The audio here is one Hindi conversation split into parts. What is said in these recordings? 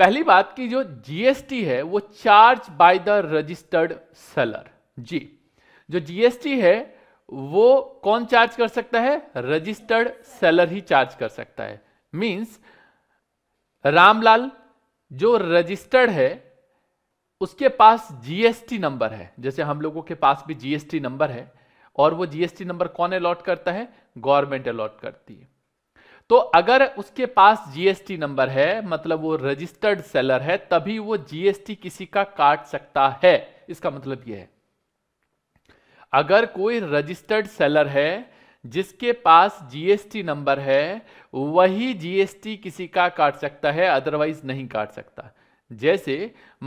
पहली बात की जो जीएसटी है वो charge by the registered seller जी जो जीएसटी है वो कौन चार्ज कर सकता है रजिस्टर्ड सेलर ही चार्ज कर सकता है मींस रामलाल जो रजिस्टर्ड है उसके पास जीएसटी नंबर है जैसे हम लोगों के पास भी जीएसटी नंबर है और वो जीएसटी नंबर कौन अलॉट करता है गवर्नमेंट अलॉट करती है तो अगर उसके पास जीएसटी नंबर है मतलब वो रजिस्टर्ड सेलर है तभी वो जीएसटी किसी का काट सकता है इसका मतलब ये है अगर कोई रजिस्टर्ड सेलर है जिसके पास जीएसटी नंबर है वही जीएसटी किसी का काट सकता है अदरवाइज नहीं काट सकता जैसे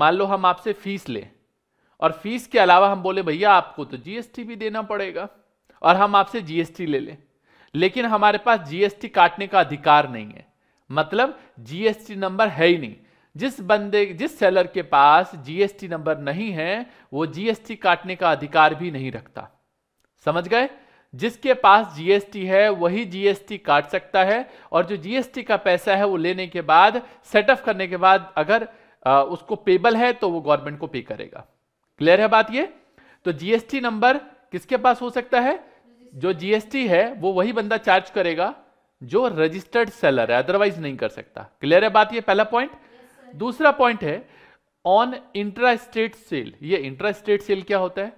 मान लो हम आपसे फीस लें और फीस के अलावा हम बोले भैया आपको तो जीएसटी भी देना पड़ेगा और हम आपसे जीएसटी ले लें लेकिन हमारे पास जीएसटी काटने का अधिकार नहीं है मतलब जीएसटी नंबर है ही नहीं जिस बंदे जिस सेलर के पास जीएसटी नंबर नहीं है वो जीएसटी काटने का अधिकार भी नहीं रखता समझ गए जिसके पास जीएसटी है वही जीएसटी काट सकता है और जो जीएसटी का पैसा है वो लेने के बाद सेटअप करने के बाद अगर आ, उसको पेबल है तो वो गवर्नमेंट को पे करेगा क्लियर है बात ये तो जीएसटी नंबर किसके पास हो सकता है जो जीएसटी है वो वही बंदा चार्ज करेगा जो रजिस्टर्ड सेलर है अदरवाइज नहीं कर सकता क्लियर है बात ये पहला पॉइंट yes, दूसरा पॉइंट है ऑन इंट्रा स्टेट सेल ये इंट्रा स्टेट सेल क्या होता है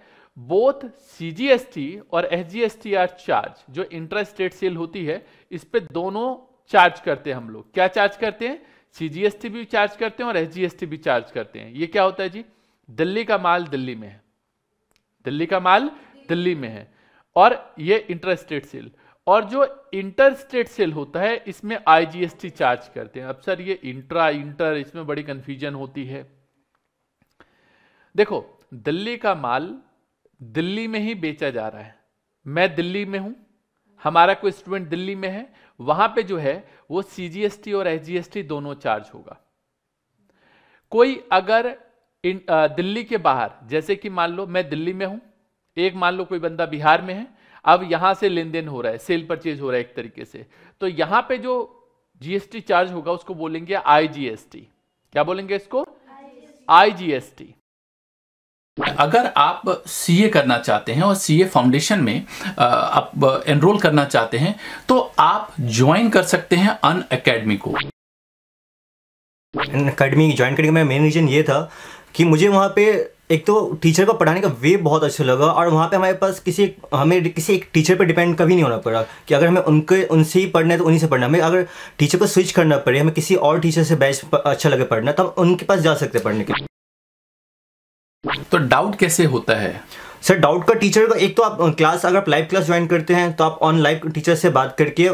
बोथ सीजीएसटी और एसजीएसटी आर चार्ज जो इंट्रा स्टेट सेल होती है इस पर दोनों चार्ज करते हैं हम लोग क्या चार्ज करते हैं सीजीएसटी भी चार्ज करते हैं और एसजीएसटी भी चार्ज करते हैं ये क्या होता है जी दिल्ली का माल दिल्ली में है दिल्ली का माल दिल्ली में है और ये इंटरस्टेट सेल और जो इंटरस्टेट सेल होता है इसमें आईजीएसटी चार्ज करते हैं अब सर ये इंट्रा इंटर इसमें बड़ी कंफ्यूजन होती है देखो दिल्ली का माल दिल्ली में ही बेचा जा रहा है मैं दिल्ली में हूं हमारा कोई स्टूडेंट दिल्ली में है वहां पे जो है वो सीजीएसटी और एसजीएसटी दोनों चार्ज होगा कोई अगर इन, आ, दिल्ली के बाहर जैसे कि मान लो मैं दिल्ली में हूं एक मान लो कोई बंदा बिहार में है अब यहां से लेन देन हो रहा है सेल परचेज हो रहा है एक तरीके से तो यहां पे जो जीएसटी चार्ज होगा उसको बोलेंगे आईजीएसटी क्या बोलेंगे इसको आईजीएसटी अगर आप सीए करना चाहते हैं और सीए फाउंडेशन में आप एनरोल करना चाहते हैं तो आप ज्वाइन कर सकते हैं अन अकेडमी को अन अकेडमी ज्वाइन करने का मेन रीजन ये था कि मुझे वहां पे एक तो टीचर को पढ़ाने का वे बहुत अच्छा लगा और वहाँ पे हमारे पास किसी हमें किसी एक टीचर पे डिपेंड कभी नहीं होना पड़ा कि अगर हमें उनके उनसे ही पढ़ना है तो उन्हीं से पढ़ना हमें अगर टीचर को स्विच करना पड़े हमें किसी और टीचर से बैच अच्छा लगे पढ़ना तो हम उनके पास जा सकते हैं पढ़ने के लिए तो डाउट कैसे होता है सर डाउट का टीचर का एक तो आप क्लास अगर लाइव क्लास ज्वाइन करते हैं तो आप ऑन लाइव टीचर से बात करके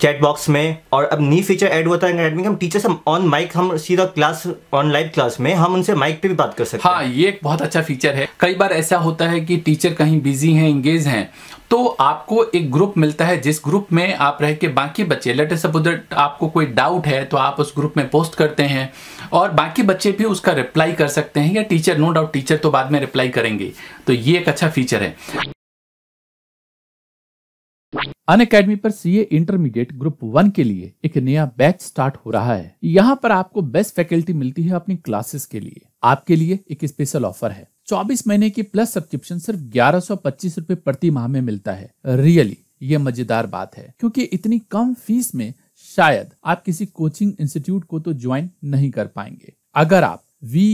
चैट बॉक्स में और अब नई फीचर ऐड होता है अकेडमी हम टीचर से ऑन माइक हम सीधा क्लास ऑन लाइव क्लास में हम उनसे माइक पे भी बात कर सकते हाँ, हैं हाँ ये एक बहुत अच्छा फीचर है कई बार ऐसा होता है कि टीचर कहीं बिजी हैं इंगेज हैं तो आपको एक ग्रुप मिलता है जिस ग्रुप में आप रह के बाकी बच्चे लेटे उधर आपको कोई डाउट है तो आप उस ग्रुप में पोस्ट करते हैं और बाकी बच्चे भी उसका रिप्लाई कर सकते हैं या टीचर नो डाउट टीचर तो बाद में रिप्लाई करेंगे तो ये एक अच्छा फीचर है अन अकेडमी पर सीए इंटरमीडिएट ग्रुप वन के लिए एक नया बैच स्टार्ट हो रहा है यहाँ पर आपको बेस्ट फैकल्टी मिलती है अपनी क्लासेस के लिए आपके लिए एक स्पेशल ऑफर है 24 महीने की प्लस सब्सक्रिप्शन सिर्फ ग्यारह सौ पच्चीस रूपए प्रति माह में मिलता है रियली ये मजेदार बात है क्योंकि इतनी कम फीस में शायद आप किसी कोचिंग इंस्टीट्यूट को तो ज्वाइन नहीं कर पाएंगे अगर आप V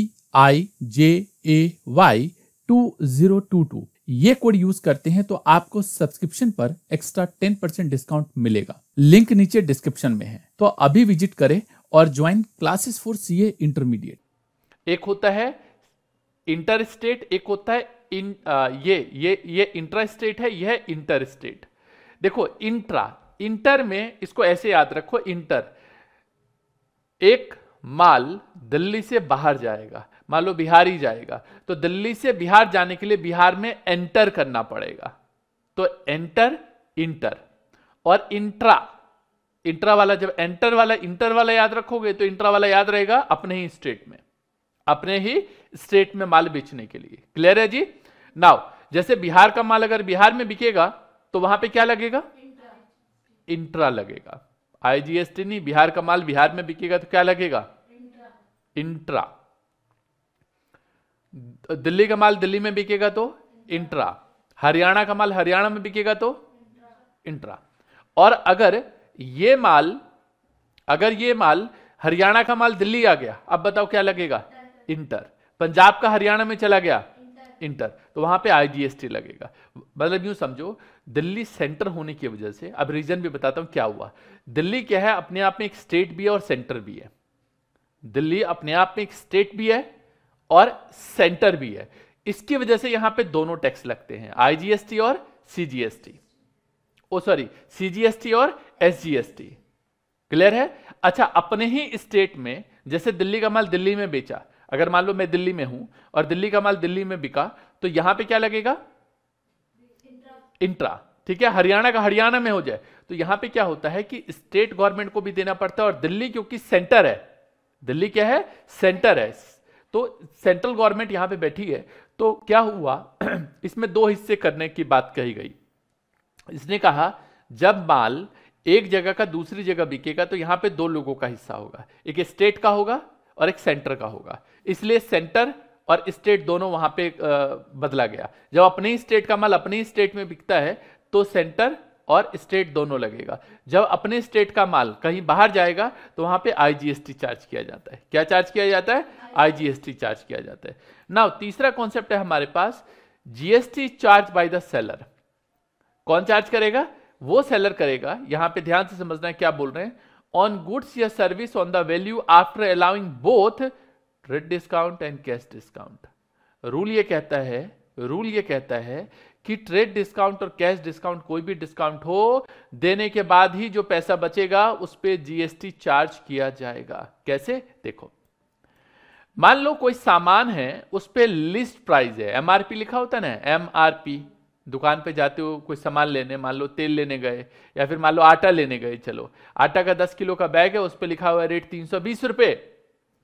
I J A Y two zero two two ये कोड यूज करते हैं तो आपको सब्सक्रिप्शन पर एक्स्ट्रा टेन परसेंट डिस्काउंट मिलेगा लिंक नीचे डिस्क्रिप्शन में है तो अभी विजिट करें और join classes for C A intermediate एक होता है इंटर स्टेट एक होता है इन आ, ये ये ये इंटर स्टेट है यह इंटर स्टेट देखो इंट्रा इंटर में इसको ऐसे याद रखो इंटर एक माल दिल्ली से बाहर जाएगा मान लो बिहार ही जाएगा तो दिल्ली से बिहार जाने के लिए बिहार में एंटर करना पड़ेगा तो एंटर इंटर और इंट्रा इंट्रा वाला जब एंटर वाला इंटर वाला याद रखोगे तो इंट्रा वाला याद रहेगा अपने ही स्टेट में अपने ही स्टेट में माल बेचने के लिए क्लियर है जी नाउ जैसे बिहार का माल अगर बिहार में बिकेगा तो वहां पे क्या लगेगा इंट्रा लगेगा आईजीएसटी नहीं बिहार का माल बिहार में बिकेगा तो क्या लगेगा इंट्रा, दिल्ली का माल दिल्ली में बिकेगा तो इंट्रा हरियाणा का माल हरियाणा में बिकेगा तो इंट्रा और अगर ये माल अगर ये माल हरियाणा का माल दिल्ली आ गया अब बताओ क्या लगेगा इंटर पंजाब का हरियाणा में चला गया इंटर तो वहां पे आईजीएसटी लगेगा मतलब यूं समझो दिल्ली सेंटर होने की वजह से अब रीजन भी बताता हूं क्या हुआ दिल्ली क्या है अपने आप में एक स्टेट भी है और सेंटर भी है दिल्ली अपने आप में एक स्टेट भी है और सेंटर भी है इसकी वजह से यहां पे दोनों टैक्स लगते हैं आईजीएसटी और सीजीएसटी ओ सॉरी सीजीएसटी और एसजीएसटी क्लियर है अच्छा अपने ही स्टेट में जैसे दिल्ली का माल दिल्ली में बेचा अगर मान लो मैं दिल्ली में हूं और दिल्ली का माल दिल्ली में बिका तो यहां पे क्या लगेगा इंट्रा ठीक है हरियाणा का हरियाणा में हो जाए तो यहां पे क्या होता है कि स्टेट गवर्नमेंट को भी देना पड़ता है और दिल्ली क्योंकि सेंटर है दिल्ली क्या है सेंटर है तो सेंट्रल गवर्नमेंट यहां पे बैठी है तो क्या हुआ इसमें दो हिस्से करने की बात कही गई इसने कहा जब माल एक जगह का दूसरी जगह बिकेगा तो यहां पे दो लोगों का हिस्सा होगा एक स्टेट का होगा और एक सेंटर का होगा इसलिए सेंटर और स्टेट दोनों वहां पे बदला गया जब अपने ही स्टेट का माल अपने ही स्टेट में बिकता है तो सेंटर और स्टेट दोनों लगेगा जब अपने स्टेट का माल कहीं बाहर जाएगा तो वहां पे आईजीएसटी चार्ज किया जाता है क्या चार्ज किया जाता है आईजीएसटी चार्ज किया जाता है ना तीसरा कॉन्सेप्ट है हमारे पास GST charge by the seller कौन चार्ज करेगा वो सेलर करेगा यहां पे ध्यान से समझना है क्या बोल रहे हैं ऑन गुड्स या service on the value after allowing both trade discount and cash discount rule ये कहता है रूल ये कहता है कि ट्रेड डिस्काउंट और कैश डिस्काउंट कोई भी डिस्काउंट हो देने के बाद ही जो पैसा बचेगा उस पर जीएसटी चार्ज किया जाएगा कैसे देखो मान लो कोई सामान है उस पर लिस्ट प्राइस है एमआरपी लिखा होता ना एमआरपी दुकान पे जाते हो कोई सामान लेने मान लो तेल लेने गए या फिर मान लो आटा लेने गए चलो आटा का दस किलो का बैग है उस पर लिखा हुआ है रेट तीन सौ बीस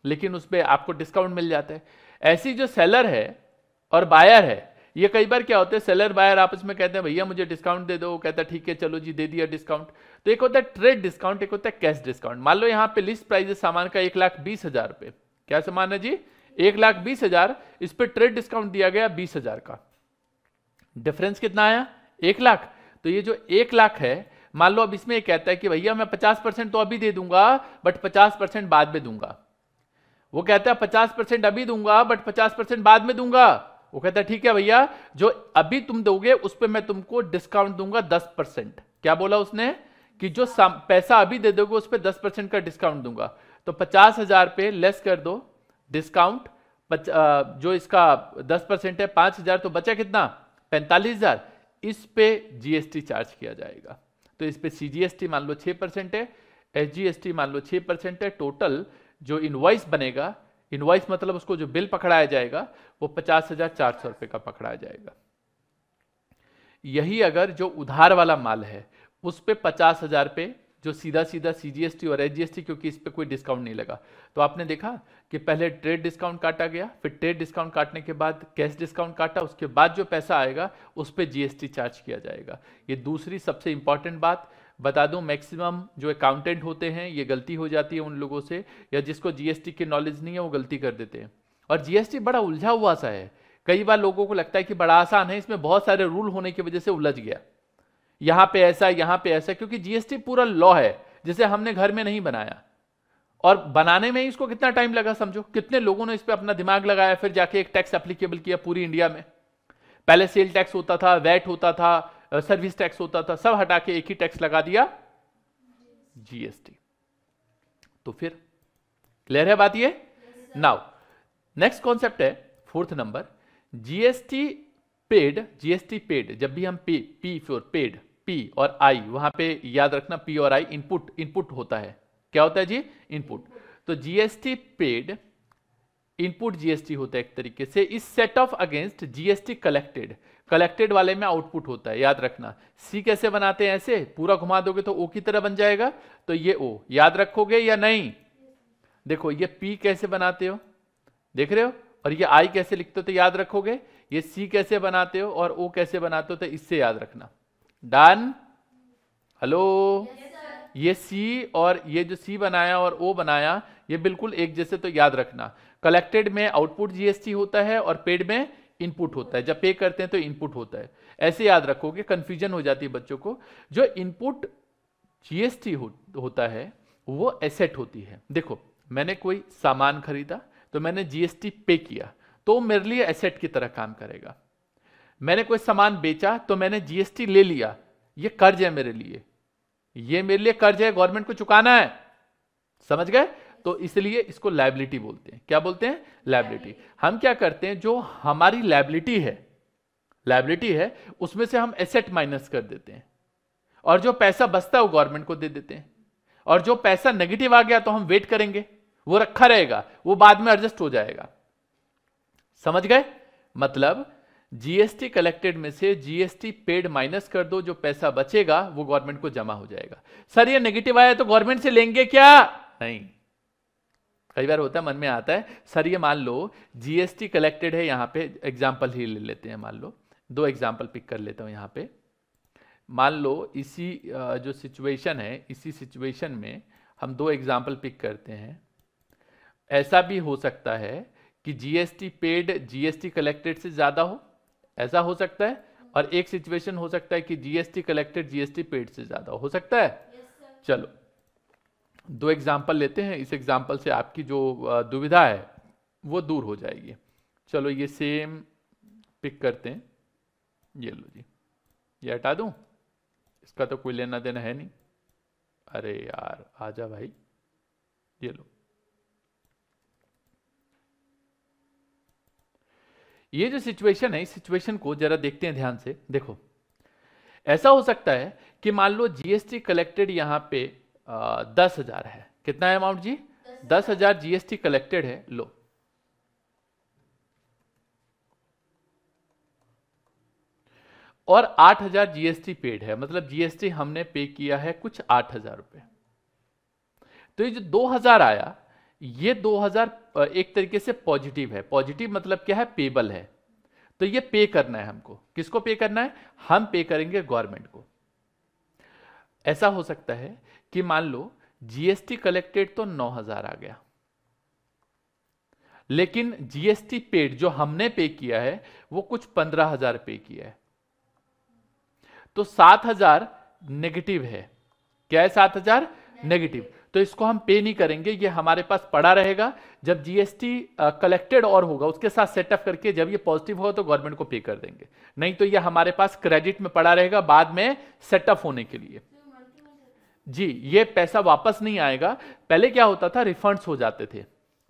लेकिन उस पर आपको डिस्काउंट मिल जाता है ऐसी जो सेलर है और बायर है ये कई बार क्या होते हैं सेलर बायर आपस में कहते हैं भैया मुझे डिस्काउंट दे दो वो कहता है ठीक है चलो जी दे दिया डिस्काउंट तो एक होता है ट्रेड डिस्काउंट एक होता है कैश डिस्काउंट मान लो यहाँ पे लिस्ट प्राइस है सामान का एक लाख बीस हजार रुपये क्या सामान है जी एक लाख बीस हजार इस पर ट्रेड डिस्काउंट दिया गया बीस हजार का डिफरेंस कितना आया एक लाख तो ये जो एक लाख है मान लो अब इसमें कहता है कि भैया मैं पचास परसेंट तो अभी दे दूंगा बट पचास परसेंट बाद में दूंगा वो कहता है पचास परसेंट अभी दूंगा बट पचास परसेंट बाद में दूंगा वो कहता है ठीक है भैया जो अभी तुम दोगे उस पर मैं तुमको डिस्काउंट दूंगा दस परसेंट क्या बोला उसने कि जो पैसा अभी दे दोगे उस पर दस परसेंट का डिस्काउंट दूंगा तो पचास हजार पे लेस कर दो डिस्काउंट जो इसका दस परसेंट है पांच हजार तो बचा कितना पैंतालीस हजार इस पे जीएसटी चार्ज किया जाएगा तो इस पे सीजीएसटी मान लो छह परसेंट है टी मान लो छह परसेंट है टोटल जो इन्वाइस बनेगा इन्वाइस मतलब उसको जो बिल पकड़ाया जाएगा वो पचास हजार चार सौ रुपए का पकड़ाया जाएगा यही अगर जो उधार वाला माल है उस पर पचास हजार पे जो सीधा सीधा सीजीएसटी और एच क्योंकि इस पर कोई डिस्काउंट नहीं लगा तो आपने देखा कि पहले ट्रेड डिस्काउंट काटा गया फिर ट्रेड डिस्काउंट काटने के बाद कैश डिस्काउंट काटा उसके बाद जो पैसा आएगा उस पर जीएसटी चार्ज किया जाएगा ये दूसरी सबसे इंपॉर्टेंट बात बता दूं मैक्सिमम जो अकाउंटेंट होते हैं ये गलती हो जाती है उन लोगों से या जिसको जीएसटी की नॉलेज नहीं है वो गलती कर देते हैं और जीएसटी बड़ा उलझा हुआ सा है कई बार लोगों को लगता है कि बड़ा आसान है इसमें बहुत सारे रूल होने की वजह से उलझ गया यहाँ पे ऐसा यहाँ पे ऐसा क्योंकि जीएसटी पूरा लॉ है जिसे हमने घर में नहीं बनाया और बनाने में इसको कितना टाइम लगा समझो कितने लोगों ने इस पर अपना दिमाग लगाया फिर जाके एक टैक्स एप्लीकेबल किया पूरी इंडिया में पहले सेल टैक्स होता था वैट होता था सर्विस टैक्स होता था सब हटा के एक ही टैक्स लगा दिया जीएसटी तो फिर क्लियर है बात ये नाउ नेक्स्ट कॉन्सेप्ट है fourth number GST paid GST paid जब भी हम पे पी फोर पेड पी और आई वहां पे याद रखना पी और आई इनपुट इनपुट होता है क्या होता है जी इनपुट तो जीएसटी पेड इनपुट जीएसटी होता है एक तरीके से is set off against GST collected collected वाले में आउटपुट होता है याद रखना सी कैसे बनाते हैं ऐसे पूरा घुमा दोगे तो ओ की तरह बन जाएगा तो ये ओ याद रखोगे या नहीं देखो ये पी कैसे बनाते हो देख रहे हो और ये आई कैसे लिखते हो तो याद रखोगे ये सी कैसे बनाते हो और ओ कैसे बनाते हो तो इससे याद रखना डन हेलो yes, ये सी और ये जो सी बनाया और ओ बनाया ये बिल्कुल एक जैसे तो याद रखना कलेक्टेड में आउटपुट जीएसटी होता है और पेड में इनपुट होता है जब पे करते हैं तो इनपुट होता है ऐसे याद रखोगे कंफ्यूजन हो जाती है बच्चों को जो इनपुट जीएसटी हो, होता है वो एसेट होती है देखो मैंने कोई सामान खरीदा तो मैंने जीएसटी पे किया तो मेरे लिए एसेट की तरह काम करेगा मैंने कोई सामान बेचा तो मैंने जीएसटी ले लिया ये कर्ज है मेरे लिए ये मेरे लिए कर्ज है गवर्नमेंट को चुकाना है समझ गए तो इसलिए इसको लाइबिलिटी बोलते हैं क्या बोलते हैं लाइबिलिटी हम क्या करते हैं जो हमारी लाइबिलिटी है लाइबिलिटी है उसमें से हम एसेट माइनस कर देते हैं और जो पैसा बचता है वो गवर्नमेंट को दे देते हैं और जो पैसा नेगेटिव आ गया तो हम वेट करेंगे वो रखा रहेगा वो बाद में एडजस्ट हो जाएगा समझ गए मतलब जीएसटी कलेक्टेड में से जीएसटी पेड माइनस कर दो जो पैसा बचेगा वो गवर्नमेंट को जमा हो जाएगा सर ये नेगेटिव आया तो गवर्नमेंट से लेंगे क्या नहीं कई बार होता है मन में आता है सर ये मान लो जीएसटी कलेक्टेड है यहाँ पे एग्जाम्पल ही ले लेते हैं मान लो दो एग्जाम्पल पिक कर लेता हूँ यहाँ पे मान लो इसी जो सिचुएशन है इसी सिचुएशन में हम दो एग्जाम्पल पिक करते हैं ऐसा भी हो सकता है कि जीएसटी पेड जीएसटी कलेक्टेड से ज़्यादा हो ऐसा हो सकता है और एक सिचुएशन हो सकता है कि जीएसटी कलेक्टेड जीएसटी पेड से ज़्यादा हो सकता है yes, चलो दो एग्जाम्पल लेते हैं इस एग्जाम्पल से आपकी जो दुविधा है वो दूर हो जाएगी चलो ये सेम पिक करते हैं ये लो जी ये हटा दूँ इसका तो कोई लेना देना है नहीं अरे यार आजा भाई ये लो ये जो सिचुएशन है इस सिचुएशन को जरा देखते हैं ध्यान से देखो ऐसा हो सकता है कि मान लो जीएसटी कलेक्टेड यहां पे दस हजार है कितना है अमाउंट जी दस हजार जीएसटी कलेक्टेड है लो और आठ हजार जीएसटी पेड है मतलब जीएसटी हमने पे किया है कुछ आठ हजार रुपये तो ये जो दो हजार आया ये दो हजार एक तरीके से पॉजिटिव है पॉजिटिव मतलब क्या है पेबल है तो ये पे करना है हमको किसको पे करना है हम पे करेंगे गवर्नमेंट को ऐसा हो सकता है कि मान लो जीएसटी कलेक्टेड तो 9000 आ गया लेकिन जीएसटी पेड जो हमने पे किया है वो कुछ पंद्रह हजार पे किया है तो सात हजार नेगेटिव है क्या है सात हजार नेगेटिव तो इसको हम पे नहीं करेंगे ये हमारे पास पड़ा रहेगा जब जीएसटी कलेक्टेड और होगा उसके साथ सेटअप करके जब ये पॉजिटिव होगा तो गवर्नमेंट को पे कर देंगे नहीं तो ये हमारे पास क्रेडिट में पड़ा रहेगा बाद में सेटअप होने के लिए जी ये पैसा वापस नहीं आएगा पहले क्या होता था रिफंड्स हो जाते थे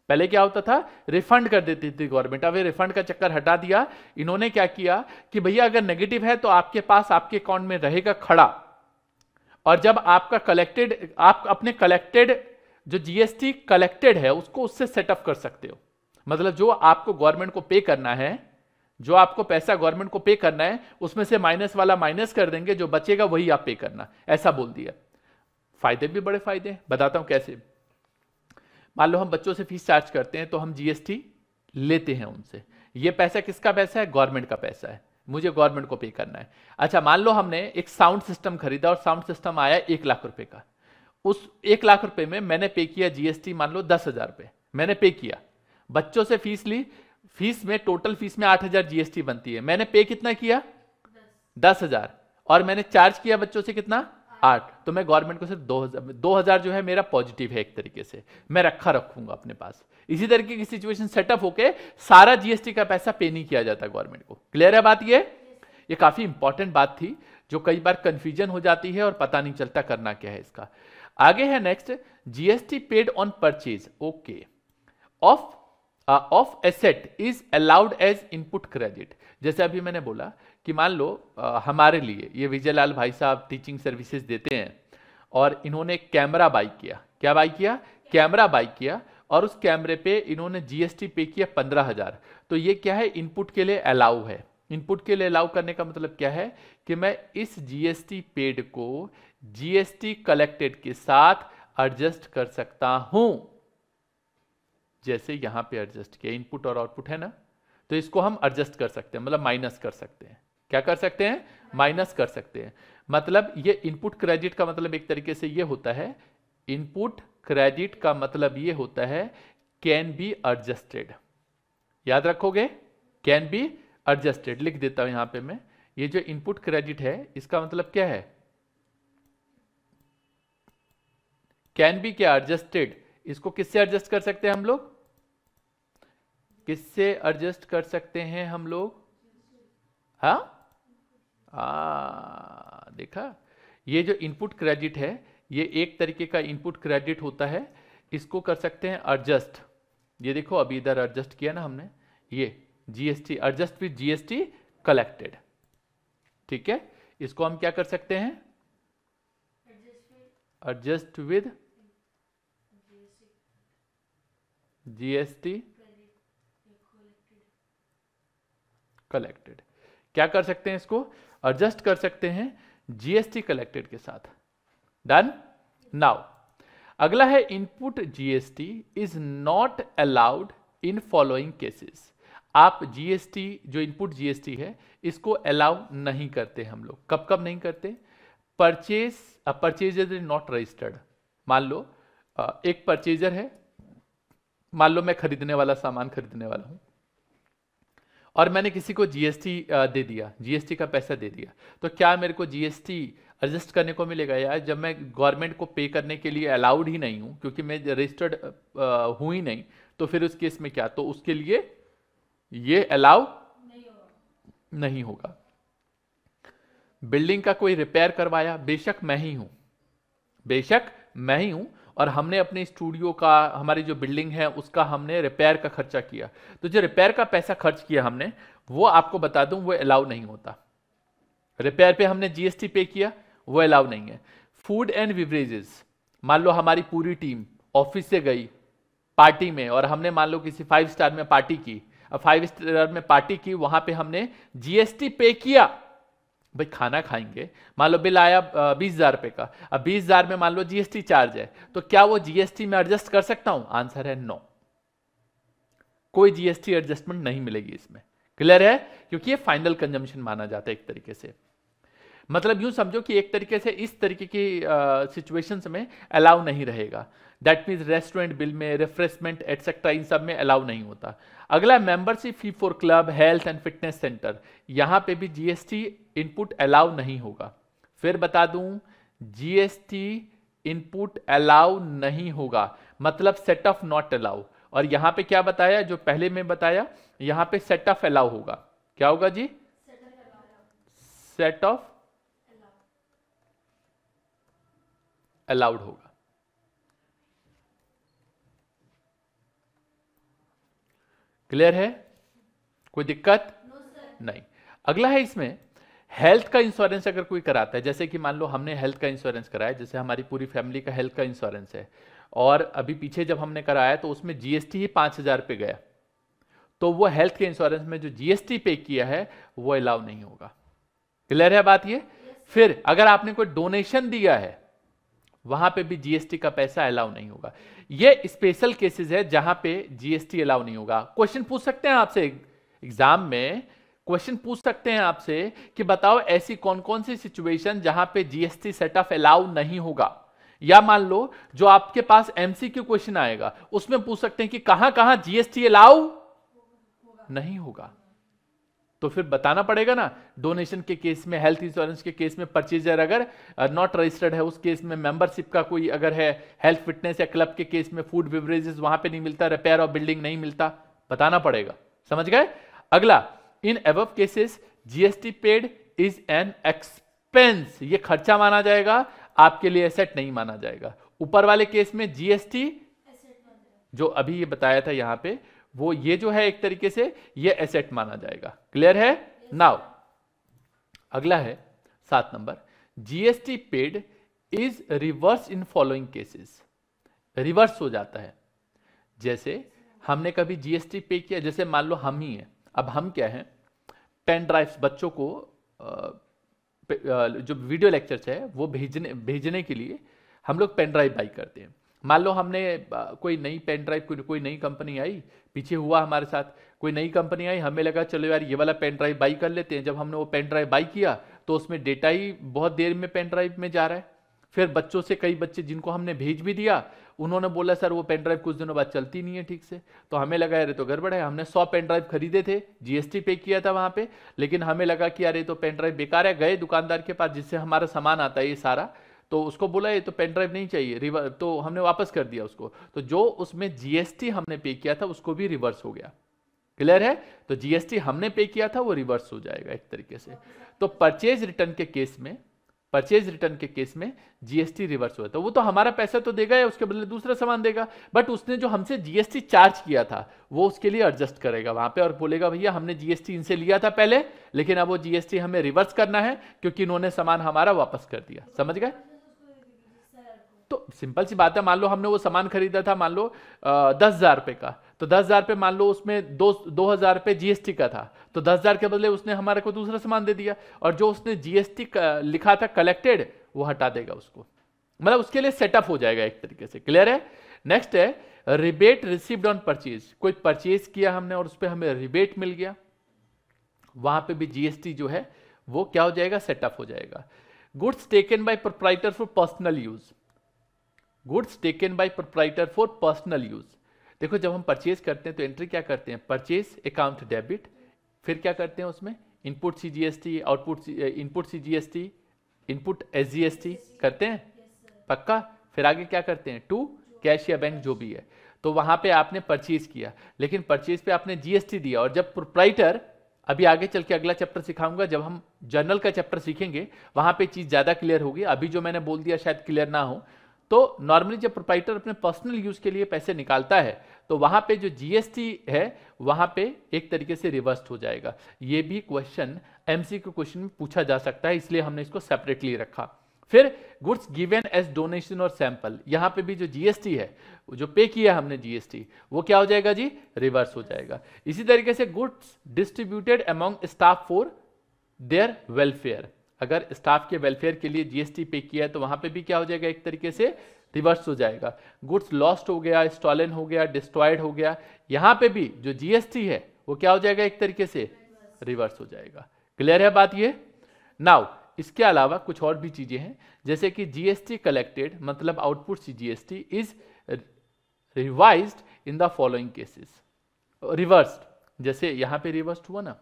पहले क्या होता था रिफंड कर देती थी गवर्नमेंट अब रिफंड का चक्कर हटा दिया इन्होंने क्या किया कि भैया अगर नेगेटिव है तो आपके पास आपके अकाउंट में रहेगा खड़ा और जब आपका कलेक्टेड आप अपने कलेक्टेड जो जीएसटी कलेक्टेड है उसको उससे सेटअप कर सकते हो मतलब जो आपको गवर्नमेंट को पे करना है जो आपको पैसा गवर्नमेंट को पे करना है उसमें से माइनस वाला माइनस कर देंगे जो बचेगा वही आप पे करना ऐसा बोल दिया फ़ायदे भी बड़े फ़ायदे हैं बताता हूँ कैसे मान लो हम बच्चों से फीस चार्ज करते हैं तो हम जीएसटी लेते हैं उनसे ये पैसा किसका पैसा है गवर्नमेंट का पैसा है मुझे गवर्नमेंट को पे करना है अच्छा मान लो हमने एक साउंड सिस्टम खरीदा और साउंड सिस्टम आया एक लाख रुपए का उस एक लाख रुपए में मैंने पे किया जीएसटी मान लो दस हजार रुपए मैंने पे किया बच्चों से फीस ली फीस में टोटल फीस में आठ हजार जीएसटी बनती है मैंने पे कितना किया दस हजार और मैंने चार्ज किया बच्चों से कितना आठ तो मैं गवर्नमेंट को सिर्फ दो हज़ार दो हज़ार जो है मेरा पॉजिटिव है एक तरीके से मैं रखा रखूंगा अपने पास इसी तरीके की सिचुएशन सेटअप होके सारा जीएसटी का पैसा पे नहीं किया जाता गवर्नमेंट को क्लियर है बात ये ये काफ़ी इंपॉर्टेंट बात थी जो कई बार कंफ्यूजन हो जाती है और पता नहीं चलता करना क्या है इसका आगे है next GST paid on purchase okay of of asset is allowed as input credit जैसे अभी मैंने बोला कि मान लो हमारे लिए ये विजयलाल भाई साहब टीचिंग सर्विसेज देते हैं और इन्होंने कैमरा बाई किया क्या बाई किया कैमरा बाई किया और उस कैमरे पे इन्होंने जीएसटी पे किया पंद्रह हजार तो ये क्या है इनपुट के लिए अलाउ है इनपुट के लिए अलाउ करने का मतलब क्या है कि मैं इस जीएसटी पेड को जीएसटी कलेक्टेड के साथ एडजस्ट कर सकता हूं जैसे यहां पे एडजस्ट किया इनपुट और आउटपुट है ना तो इसको हम एडजस्ट कर सकते हैं मतलब माइनस कर सकते हैं क्या कर सकते हैं माइनस कर सकते हैं मतलब ये इनपुट क्रेडिट का मतलब एक तरीके से ये होता है इनपुट क्रेडिट का मतलब ये होता है कैन बी एडजस्टेड याद रखोगे कैन बी एडजस्टेड लिख देता हूं यहां पे मैं ये जो इनपुट क्रेडिट है इसका मतलब क्या है कैन बी क्या एडजस्टेड इसको किससे एडजस्ट कर सकते हैं हम लोग किससे एडजस्ट कर सकते हैं हम लोग हाँ आ हाँ, देखा ये जो इनपुट क्रेडिट है ये एक तरीके का इनपुट क्रेडिट होता है इसको कर सकते हैं एडजस्ट ये देखो अभी इधर एडजस्ट किया ना हमने ये GST adjust with GST collected ठीक है इसको हम क्या कर सकते हैं एडजस्ट विद जीएसटी कलेक्टेड क्या कर सकते हैं इसको एडजस्ट कर सकते हैं जीएसटी कलेक्टेड के साथ डन नाउ अगला है input GST is not allowed in following cases आप जीएसटी जो इनपुट जीएसटी है इसको अलाउ नहीं करते हम लोग कब कब नहीं करते purchase purchase is not registered मान लो एक परचेजर है मान लो मैं खरीदने वाला सामान खरीदने वाला हूं और मैंने किसी को जीएसटी दे दिया जीएसटी का पैसा दे दिया तो क्या मेरे को जीएसटी एडजस्ट करने को मिलेगा यार जब मैं गवर्नमेंट को पे करने के लिए अलाउड ही नहीं हूँ क्योंकि मैं रजिस्टर्ड हूँ ही नहीं तो फिर उस केस में क्या तो उसके लिए ये अलाउ नहीं होगा बिल्डिंग का कोई रिपेयर करवाया बेशक मैं ही हूँ बेशक मैं ही हूँ और हमने अपने स्टूडियो का हमारी जो बिल्डिंग है उसका हमने रिपेयर का खर्चा किया तो जो रिपेयर का पैसा खर्च किया हमने वो आपको बता दूं वो अलाउ नहीं होता रिपेयर पे हमने जीएसटी पे किया वो अलाउ नहीं है फूड एंड विवरेजेस मान लो हमारी पूरी टीम ऑफिस से गई पार्टी में और हमने मान लो किसी फाइव स्टार में पार्टी की फाइव स्टार में पार्टी की वहां पे हमने जीएसटी पे किया भाई खाना खाएंगे मान लो बिल आया बीस हज़ार रुपये का अब बीस हज़ार में मान लो जीएसटी चार्ज है तो क्या वो जीएसटी में एडजस्ट कर सकता हूं आंसर है नो कोई जीएसटी एडजस्टमेंट नहीं मिलेगी इसमें क्लियर है क्योंकि ये फाइनल कंजम्पशन माना जाता है एक तरीके से मतलब यूं समझो कि एक तरीके से इस तरीके की सिचुएशंस uh, में अलाउ नहीं रहेगा दैट मीन्स रेस्टोरेंट बिल में रिफ्रेशमेंट एटसेट्रा इन सब में अलाउ नहीं होता अगला membership fee for club health and fitness centre यहाँ पे भी जीएसटी इनपुट अलाउ नहीं होगा फिर बता दू जीएसटी इनपुट अलाउ नहीं होगा मतलब सेट ऑफ नॉट अलाउ और यहाँ पे क्या बताया जो पहले में बताया यहाँ पे सेट ऑफ अलाउ होगा क्या होगा जी सेट ऑफ अलाउड होगा क्लियर है कोई दिक्कत no, नहीं अगला है इसमें हेल्थ का इंश्योरेंस अगर कोई कराता है जैसे कि मान लो हमने हेल्थ का इंश्योरेंस कराया जैसे हमारी पूरी फैमिली का हेल्थ का इंश्योरेंस है और अभी पीछे जब हमने कराया तो उसमें जीएसटी ही पांच हज़ार पे गया तो वो हेल्थ के इंश्योरेंस में जो जीएसटी पे किया है वो अलाउ नहीं होगा क्लियर है बात ये yes. फिर अगर आपने कोई डोनेशन दिया है वहां पे भी जीएसटी का पैसा अलाउ नहीं होगा ये स्पेशल केसेस है जहां पे जीएसटी अलाउ नहीं होगा क्वेश्चन पूछ सकते हैं आपसे एग्जाम में क्वेश्चन पूछ सकते हैं आपसे कि बताओ ऐसी कौन कौन सी सिचुएशन जहां पे जीएसटी सेट ऑफ अलाउ नहीं होगा या मान लो जो आपके पास एमसीक्यू क्वेश्चन आएगा उसमें पूछ सकते हैं कि कहां कहां जीएसटी अलाउ नहीं होगा तो फिर बताना पड़ेगा ना डोनेशन के केस में हेल्थ इंश्योरेंस के केस में परचेजर अगर नॉट uh, रजिस्टर्ड है उस केस में मेंबरशिप का कोई अगर है हेल्थ फिटनेस या क्लब के केस में फूड बिवरेजेस वहां पे नहीं मिलता रिपेयर और बिल्डिंग नहीं मिलता बताना पड़ेगा समझ गए अगला इन एब cases GST paid is an expense ये खर्चा माना जाएगा आपके लिए एसेट नहीं माना जाएगा ऊपर वाले केस में जीएसटी जो अभी ये बताया था यहां पर वो ये जो है एक तरीके से ये एसेट माना जाएगा क्लियर है नाउ अगला है सात number GST paid is reverse in following cases reverse हो जाता है जैसे हमने कभी जीएसटी पे किया जैसे मान लो हम ही हैं अब हम क्या हैं पेन ड्राइव्स बच्चों को जो वीडियो लेक्चर्स है वो भेजने भेजने के लिए हम लोग पेन ड्राइव बाई करते हैं मान लो हमने कोई नई पेन ड्राइव कोई, नई कंपनी आई पीछे हुआ हमारे साथ कोई नई कंपनी आई हमें लगा चलो यार ये वाला पेन ड्राइव बाई कर लेते हैं जब हमने वो पेन ड्राइव बाई किया तो उसमें डेटा ही बहुत देर में पेन ड्राइव में जा रहा है फिर बच्चों से कई बच्चे जिनको हमने भेज भी दिया उन्होंने बोला सर वो पेन ड्राइव कुछ दिनों बाद चलती नहीं है ठीक से तो हमें लगा अरे तो गड़बड़ है हमने सौ पेन ड्राइव खरीदे थे जीएसटी पे किया था वहाँ पे लेकिन हमें लगा कि अरे तो पेन ड्राइव बेकार है गए दुकानदार के पास जिससे हमारा सामान आता है ये सारा तो उसको बोला ये तो पेन ड्राइव नहीं चाहिए तो हमने वापस कर दिया उसको तो जो उसमें जीएसटी हमने पे किया था उसको भी रिवर्स हो गया क्लियर है तो जीएसटी हमने पे किया था वो रिवर्स हो जाएगा एक तरीके से तो परचेज रिटर्न के केस में परचेज रिटर्न के केस में जीएसटी रिवर्स हुआ था तो वो तो हमारा पैसा तो देगा या उसके बदले दूसरा सामान देगा बट उसने जो हमसे जीएसटी चार्ज किया था वो उसके लिए एडजस्ट करेगा वहां पे और बोलेगा भैया हमने जीएसटी इनसे लिया था पहले लेकिन अब वो जीएसटी हमें रिवर्स करना है क्योंकि इन्होंने सामान हमारा वापस कर दिया समझ गए तो सिंपल सी बात है मान लो हमने वो सामान खरीदा था मान लो दस हज़ार रुपये का तो दस हज़ार रुपये मान लो उसमें दो दो हज़ार रुपये जीएसटी का था तो दस हज़ार के बदले उसने हमारे को दूसरा सामान दे दिया और जो उसने जीएसटी लिखा था कलेक्टेड वो हटा देगा उसको मतलब उसके लिए सेटअप हो जाएगा एक तरीके से क्लियर है नेक्स्ट है रिबेट रिसीव्ड ऑन परचेज कोई परचेज किया हमने और उस पर हमें रिबेट मिल गया वहां पे भी जीएसटी जो है वो क्या हो जाएगा सेटअप हो जाएगा goods taken by proprietor for personal use goods taken by proprietor for personal use देखो जब हम परचेज करते हैं तो एंट्री क्या करते हैं परचेज अकाउंट डेबिट फिर क्या करते हैं उसमें input C G S T output input C G S T input S G S T करते हैं पक्का फिर आगे क्या करते हैं टू कैश या बैंक जो भी है तो वहां पे आपने परचेज किया लेकिन परचेज पे आपने जीएसटी दिया और जब प्रोप्राइटर अभी आगे चल के अगला चैप्टर सिखाऊंगा जब हम जर्नल का चैप्टर सीखेंगे वहां पे चीज़ ज़्यादा क्लियर होगी अभी जो मैंने बोल दिया शायद क्लियर ना हो तो नॉर्मली जब प्रोप्राइटर अपने पर्सनल यूज के लिए पैसे निकालता है तो वहां पे जो जीएसटी है वहां पे एक तरीके से रिवर्स हो जाएगा ये भी क्वेश्चन एमसी के क्वेश्चन में पूछा जा सकता है इसलिए हमने इसको सेपरेटली रखा फिर गुड्स गिवेन एज डोनेशन और सैंपल यहां पे भी जो जीएसटी है जो पे किया हमने जीएसटी वो क्या हो जाएगा जी रिवर्स हो जाएगा इसी तरीके से goods distributed among staff for their welfare अगर स्टाफ के वेलफेयर के लिए जीएसटी पे किया है तो वहां पे भी क्या हो जाएगा एक तरीके से रिवर्स हो जाएगा गुड्स लॉस्ट हो गया स्टॉलन हो गया डिस्ट्रॉयड हो गया यहाँ पे भी जो जीएसटी है वो क्या हो जाएगा एक तरीके से रिवर्स हो जाएगा क्लियर है बात ये नाउ इसके अलावा कुछ और भी चीज़ें हैं जैसे कि जीएसटी कलेक्टेड मतलब output C GST is revise in the following cases reversed जैसे यहाँ पे रिवर्स्ड हुआ ना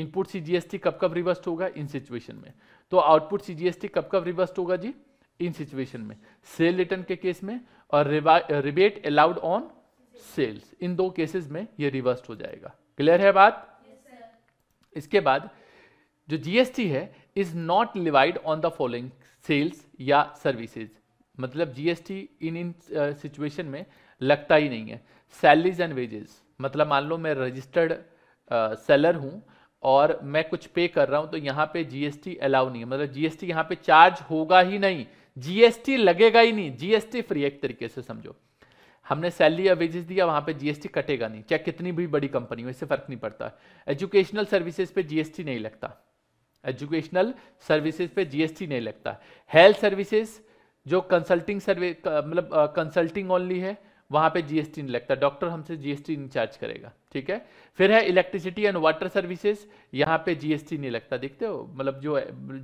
इनपुट सीजीएसटी कब कब रिवर्स्ट होगा इन सिचुएशन में तो आउटपुट सीजीएसटी कब कब रिवर्स्ट होगा जी इन सिचुएशन में सेल रिटर्न के केस में और रिबेट अलाउड ऑन सेल्स इन दो केसेस में ये रिवर्स्ट हो जाएगा क्लियर है बात yes, इसके बाद जो जीएसटी है is not levied on the following sales या सर्विसेज मतलब जीएसटी इन इन सिचुएशन में लगता ही नहीं है सैलरीज एंड वेजेस मतलब मान लो मैं रजिस्टर्ड सेलर हूं और मैं कुछ पे कर रहा हूं तो यहां पे जीएसटी अलाउ नहीं है मतलब जीएसटी यहां पे चार्ज होगा ही नहीं जीएसटी लगेगा ही नहीं जीएसटी फ्री एक तरीके से समझो हमने सैलरी या वेजेस दिया वहां पे जीएसटी कटेगा नहीं चाहे कितनी भी बड़ी कंपनी हो इससे फर्क नहीं पड़ता एजुकेशनल सर्विसेज पे जीएसटी नहीं लगता एजुकेशनल सर्विसेज पे जीएसटी नहीं लगता हेल्थ सर्विसेज जो कंसल्टिंग सर्वे मतलब कंसल्टिंग ओनली है वहां पे जीएसटी नहीं लगता डॉक्टर हमसे जीएसटी इंचार्ज करेगा ठीक है फिर है इलेक्ट्रिसिटी एंड वाटर सर्विसेज यहाँ पे जीएसटी नहीं लगता देखते हो मतलब जो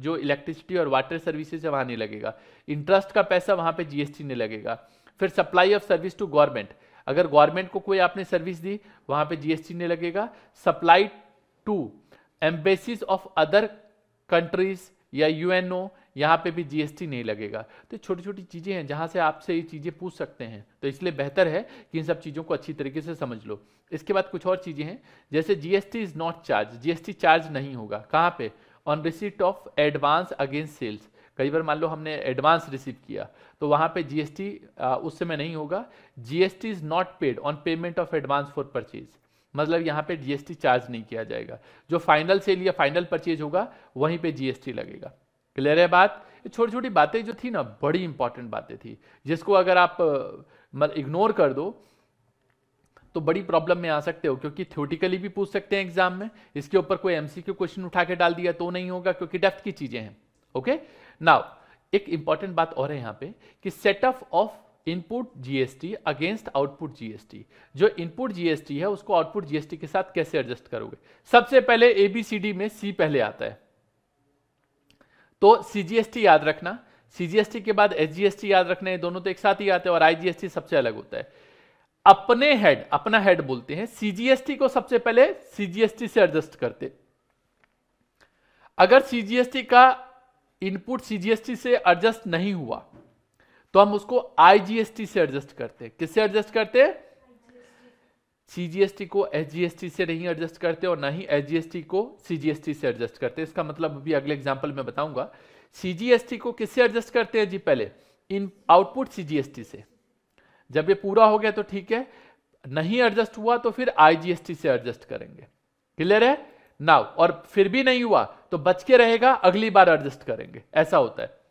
जो इलेक्ट्रिसिटी और वाटर सर्विसेज है वहां नहीं लगेगा इंटरेस्ट का पैसा वहां पे जीएसटी नहीं लगेगा फिर supply of service to government अगर गवर्नमेंट को कोई आपने सर्विस दी वहां पे जीएसटी नहीं लगेगा supply to embassies of other countries या यूएनओ यहाँ पे भी जीएसटी नहीं लगेगा तो छोटी छोटी चीज़ें हैं जहाँ से आपसे ये चीज़ें पूछ सकते हैं तो इसलिए बेहतर है कि इन सब चीज़ों को अच्छी तरीके से समझ लो इसके बाद कुछ और चीज़ें हैं जैसे GST is not charge GST charge नहीं होगा कहाँ पे on receipt of advance against sales कई बार मान लो हमने एडवांस रिसीव किया तो वहाँ पे जीएसटी उस समय नहीं होगा GST is not paid on payment of advance for purchase मतलब यहाँ पे जीएसटी चार्ज नहीं किया जाएगा जो फाइनल सेल या फाइनल परचेज होगा वहीं पे जीएसटी लगेगा क्लियर है बात छोटी छोटी बातें जो थी ना बड़ी इंपॉर्टेंट बातें थी जिसको अगर आप मतलब इग्नोर कर दो तो बड़ी प्रॉब्लम में आ सकते हो क्योंकि थ्योरेटिकली भी पूछ सकते हैं एग्जाम में इसके ऊपर कोई एमसीक्यू क्वेश्चन उठा के डाल दिया तो नहीं होगा क्योंकि डेफ्थ की चीजें हैं ओके नाउ एक इंपॉर्टेंट बात और है यहाँ पे कि setup of input GST against output GST जो इनपुट जीएसटी है उसको आउटपुट जीएसटी के साथ कैसे एडजस्ट करोगे सबसे पहले एबीसीडी में सी पहले आता है तो सीजीएसटी याद रखना सीजीएसटी के बाद एसजीएसटी याद रखना है दोनों तो एक साथ ही आते हैं और आईजीएसटी सबसे अलग होता है अपने हेड अपना हेड बोलते हैं सीजीएसटी को सबसे पहले सीजीएसटी से एडजस्ट करते अगर सीजीएसटी का इनपुट सीजीएसटी से एडजस्ट नहीं हुआ तो हम उसको आईजीएसटी से एडजस्ट करते किससे एडजस्ट करते हैं सीजीएसटी को एसजीएसटी से नहीं एडजस्ट करते और ना ही एसजीएसटी को सीजीएसटी से एडजस्ट करते इसका मतलब अभी अगले एग्जाम्पल में बताऊंगा सीजीएसटी को किससे एडजस्ट करते हैं जी पहले इन आउटपुट सीजीएसटी से जब ये पूरा हो गया तो ठीक है नहीं एडजस्ट हुआ तो फिर आईजीएसटी से एडजस्ट करेंगे क्लियर है नाउ और फिर भी नहीं हुआ तो बच के रहेगा अगली बार एडजस्ट करेंगे ऐसा होता है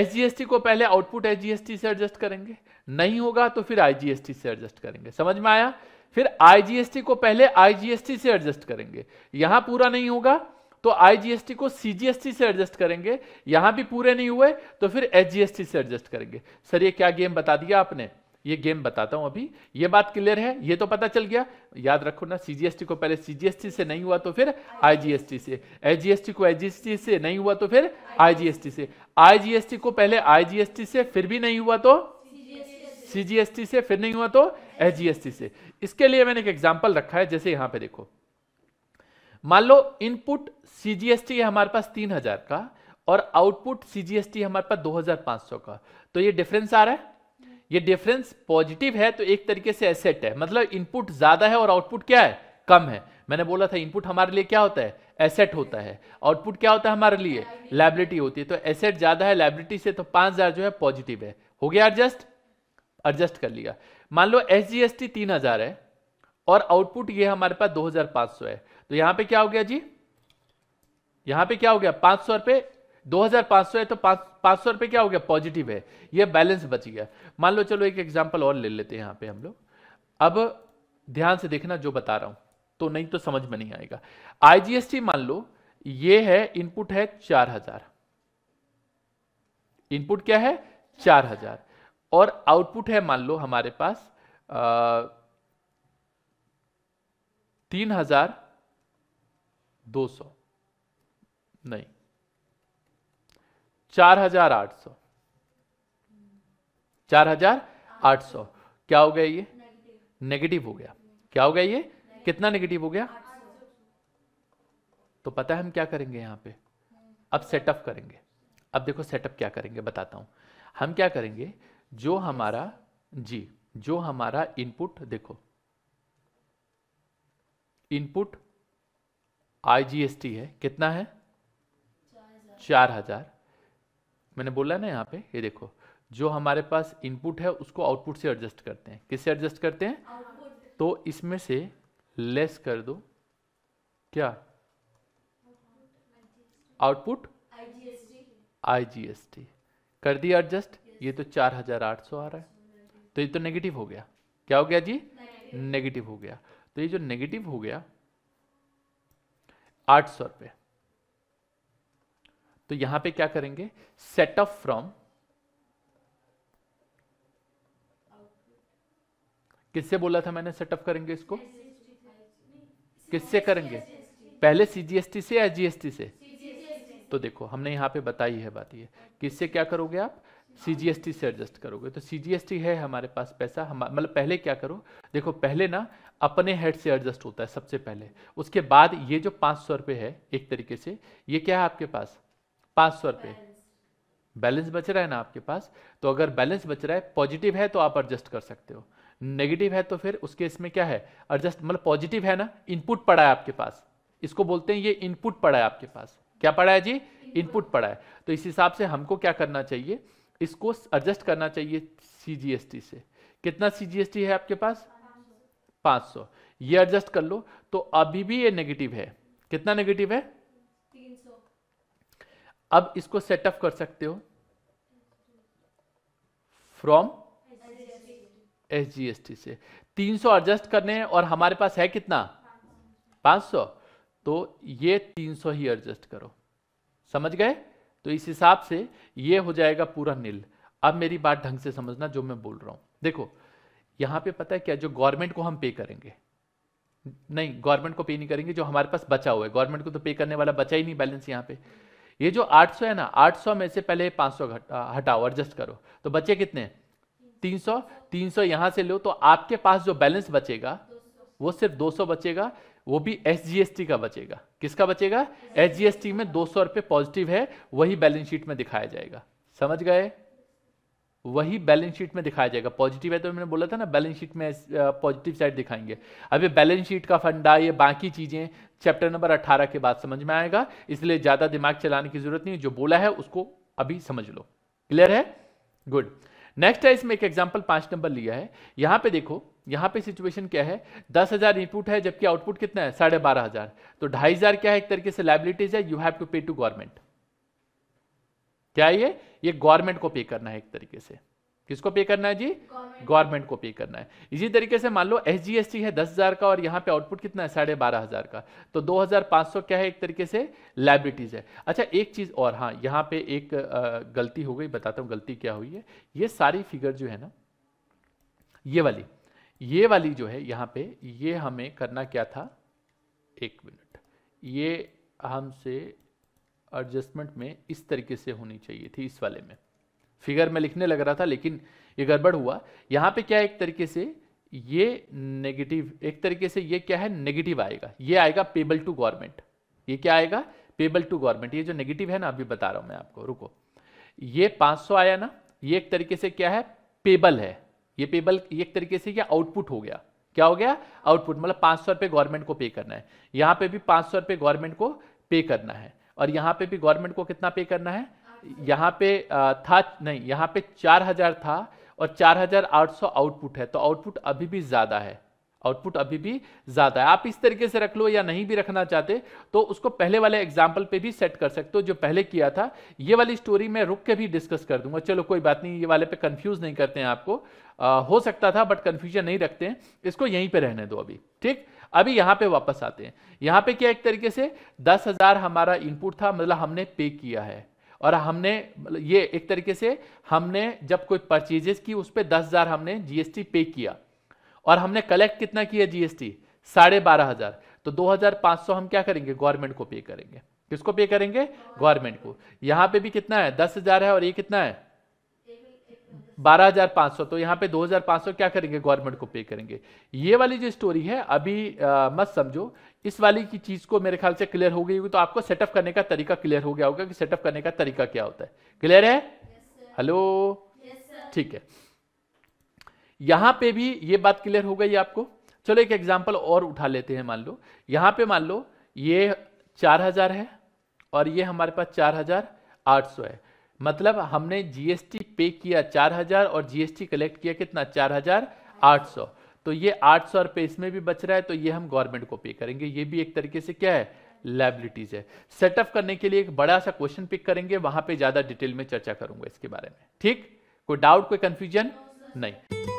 एसजीएसटी को पहले आउटपुट एसजीएसटी से एडजस्ट करेंगे नहीं होगा तो फिर आईजीएसटी से एडजस्ट करेंगे समझ में आया फिर आईजीएसटी को पहले आईजीएसटी से एडजस्ट करेंगे यहां पूरा नहीं होगा तो आईजीएसटी को सीजीएसटी से एडजस्ट करेंगे यहां भी पूरे नहीं हुए तो फिर एचजीएसटी से एडजस्ट करेंगे सर ये क्या गेम बता दिया आपने ये गेम बताता हूं अभी ये बात क्लियर है ये तो पता चल गया याद रखो ना सीजीएसटी को पहले सीजीएसटी से नहीं हुआ तो फिर आईजीएसटी से एचजीएसटी को एचजीएसटी से नहीं हुआ तो फिर आईजीएसटी से आईजीएसटी को पहले आईजीएसटी से फिर भी नहीं हुआ तो सीजीएसटी से फिर नहीं हुआ तो एसजीएसटी से इसके लिए मैंने एक एग्जाम्पल रखा है जैसे यहां पे देखो मान लो इनपुट सीजीएसटी है हमारे पास तीन हजार का और आउटपुट सीजीएसटी हमारे पास दो हजार पांच सौ का तो ये डिफरेंस आ रहा है ये डिफरेंस पॉजिटिव है तो एक तरीके से एसेट है मतलब इनपुट ज्यादा है और आउटपुट क्या है कम है मैंने बोला था इनपुट हमारे लिए क्या होता है एसेट होता है आउटपुट क्या होता है हमारे लिए लाइबिलिटी होती है तो एसेट ज्यादा है लाइबिलिटी से तो 5000 जो है पॉजिटिव है हो गया एडजस्ट एडजस्ट कर लिया मान लो एस जी एस टी तीन हजार है और आउटपुट ये हमारे पास दो हजार सौ है तो यहां पे क्या हो गया जी यहां पे क्या हो गया पांच सौ रुपये दो हजार सौ है तो पांच सौ रुपए क्या हो गया पॉजिटिव है ये बैलेंस बच गया मान लो चलो एक एग्जाम्पल और ले लेते हैं यहां पे हम लोग अब ध्यान से देखना जो बता रहा हूं तो नहीं तो समझ में नहीं आएगा आईजीएसटी मान लो ये है इनपुट है चार हजार इनपुट क्या है चार हजार और आउटपुट है मान लो हमारे पास तीन हजार दो सौ नहीं चार हजार आठ सौ चार हजार आठ सौ क्या हो गया ये नेगेटिव हो गया क्या हो गया ये कितना नेगेटिव हो गया तो पता है हम क्या करेंगे यहां पे अब सेटअप करेंगे अब देखो सेटअप क्या करेंगे बताता हूं हम क्या करेंगे जो हमारा जी जो हमारा इनपुट देखो इनपुट आईजीएसटी है कितना है चार हजार मैंने बोला ना यहाँ पे ये देखो जो हमारे पास इनपुट है उसको आउटपुट से एडजस्ट करते हैं किससे एडजस्ट करते हैं तो इसमें से लेस कर दो क्या आउटपुट आईजीएसटी कर दिया एडजस्ट ये तो चार हजार आठ सौ आ रहा है तो ये तो नेगेटिव हो गया क्या हो गया जी नेगेटिव हो गया तो ये जो नेगेटिव हो गया आठ सौ रुपये तो यहां पे क्या करेंगे सेट ऑफ फ्रॉम किससे बोला था मैंने सेटअप करेंगे इसको किससे करेंगे पहले सीजीएसटी से या जीएसटी से तो देखो हमने यहां पे बताई है बात ये किससे क्या करोगे आप सी से एडजस्ट करोगे तो सी है हमारे पास पैसा हम मतलब पहले क्या करो देखो पहले ना अपने हेड से एडजस्ट होता है सबसे पहले उसके बाद ये जो पाँच सौ रुपये है एक तरीके से ये क्या है आपके पास पाँच सौ रुपये बैलेंस बच रहा है ना आपके पास तो अगर बैलेंस बच रहा है पॉजिटिव है तो आप एडजस्ट कर सकते हो नेगेटिव है तो फिर उसके इसमें क्या है एडजस्ट मतलब पॉजिटिव है ना इनपुट पड़ा है आपके पास इसको बोलते हैं ये इनपुट पड़ा है आपके पास क्या पड़ा है जी इनपुट पड़ा है तो इस हिसाब से हमको क्या करना चाहिए इसको एडजस्ट करना चाहिए सीजीएसटी से कितना सीजीएसटी है आपके पास 500 ये एडजस्ट कर लो तो अभी भी ये नेगेटिव है कितना नेगेटिव है 300 अब इसको सेटअप कर सकते हो from S G S T से 300 एडजस्ट करने हैं और हमारे पास है कितना 500 तो ये 300 ही एडजस्ट करो समझ गए तो इस हिसाब से ये हो जाएगा पूरा नील अब मेरी बात ढंग से समझना जो मैं बोल रहा हूं देखो यहां पे पता है क्या जो गवर्नमेंट को हम पे करेंगे नहीं गवर्नमेंट को पे नहीं करेंगे जो हमारे पास बचा हुआ है गवर्नमेंट को तो पे करने वाला बचा ही नहीं बैलेंस यहाँ पे ये जो 800 है ना 800 में से पहले 500 हटाओ एडजस्ट करो तो बचे कितने सौ 300 300 यहाँ से लो तो आपके पास जो बैलेंस बचेगा वो सिर्फ 200 बचेगा वो भी एस का बचेगा किसका बचेगा एस में दो सौ रुपए पॉजिटिव है वही बैलेंस शीट में दिखाया जाएगा समझ गए वही बैलेंस शीट में दिखाया जाएगा पॉजिटिव है तो मैंने बोला था ना बैलेंस शीट में पॉजिटिव साइड दिखाएंगे अब ये बैलेंस शीट का फंडा ये बाकी चीज़ें चैप्टर नंबर 18 के बाद समझ में आएगा इसलिए ज़्यादा दिमाग चलाने की जरूरत नहीं जो बोला है उसको अभी समझ लो क्लियर है गुड नेक्स्ट है इसमें एक एग्जाम्पल पांच नंबर लिया है यहां पे देखो यहां पे सिचुएशन क्या है दस हज़ार इनपुट है जबकि आउटपुट कितना है साढ़े बारह हज़ार तो ढाई हज़ार क्या है एक तरीके से लाइबिलिटीज है you have to pay to government क्या ये ये गवर्नमेंट को पे करना है एक तरीके से किसको पे करना है जी गवर्नमेंट को पे करना है इसी तरीके से मान लो एस जी एस है दस हज़ार का और यहाँ पे आउटपुट कितना है साढ़े बारह हज़ार का तो दो हज़ार पांच सौ क्या है एक तरीके से लाइब्रिटीज है अच्छा एक चीज़ और हाँ यहाँ पे एक गलती हो गई बताता हूँ गलती क्या हुई है ये सारी फिगर जो है ना ये वाली ये वाली जो है यहाँ पे ये हमें करना क्या था एक मिनट ये हमसे एडजस्टमेंट में इस तरीके से होनी चाहिए थी इस वाले में फिगर में लिखने लग रहा था लेकिन ये गड़बड़ हुआ यहाँ पे क्या है एक तरीके से ये नेगेटिव एक तरीके से ये क्या है नेगेटिव आएगा ये आएगा पेबल टू गवर्नमेंट ये क्या आएगा पेबल टू गवर्नमेंट ये जो नेगेटिव है ना अभी बता रहा हूँ मैं आपको रुको ये 500 आया ना ये एक तरीके से क्या है पेबल है ये पेबल एक तरीके से ये आउटपुट हो गया क्या हो गया आउटपुट मतलब पाँच सौ रुपये गवर्नमेंट को पे करना है यहाँ पे भी पाँच सौ रुपये गवर्नमेंट को पे करना है और यहाँ पे भी गवर्नमेंट को कितना पे करना है यहाँ पे था नहीं यहाँ पे 4000 था और 4800 आउटपुट है तो आउटपुट अभी भी ज़्यादा है आउटपुट अभी भी ज़्यादा है आप इस तरीके से रख लो या नहीं भी रखना चाहते तो उसको पहले वाले एग्जाम्पल पे भी सेट कर सकते हो जो पहले किया था ये वाली स्टोरी मैं रुक के भी डिस्कस कर दूंगा चलो कोई बात नहीं ये वाले पे कंफ्यूज नहीं करते हैं आपको आ, हो सकता था बट कन्फ्यूजन नहीं रखते हैं इसको यहीं पर रहने दो अभी ठीक अभी यहां पर वापस आते हैं यहां पर क्या एक तरीके से दस हज़ार हमारा इनपुट था मतलब हमने पे किया है और हमने मतलब ये एक तरीके से हमने जब कोई परचेजेस की उस पर दस हज़ार हमने जीएसटी पे किया और हमने कलेक्ट कितना किया जीएसटी साढ़े बारह हज़ार तो दो हज़ार पांच सौ हम क्या करेंगे गवर्नमेंट को पे करेंगे किसको पे करेंगे गवर्नमेंट को यहां पे भी कितना है दस हज़ार है और ये कितना है 12,500 तो यहाँ पे 2,500 क्या करेंगे गवर्नमेंट को पे करेंगे ये वाली जो स्टोरी है अभी आ, मत समझो इस वाली की चीज़ को मेरे ख्याल से क्लियर हो गई होगी तो आपको सेटअप करने का तरीका क्लियर हो गया होगा कि सेटअप करने का तरीका क्या होता है क्लियर है हेलो yes, ठीक है यहाँ पे भी ये बात क्लियर हो गई आपको चलो एक एग्जाम्पल और उठा लेते हैं मान लो यहाँ पे मान लो ये चार है और ये हमारे पास चार है मतलब हमने जीएसटी पे किया 4000 और जीएसटी कलेक्ट किया कितना 4800 तो ये 800 रुपये इसमें भी बच रहा है तो ये हम गवर्नमेंट को पे करेंगे ये भी एक तरीके से क्या है लाइबिलिटीज है सेटअप करने के लिए एक बड़ा सा क्वेश्चन पिक करेंगे वहां पे ज्यादा डिटेल में चर्चा करूंगा इसके बारे में ठीक कोई डाउट कोई कंफ्यूजन नहीं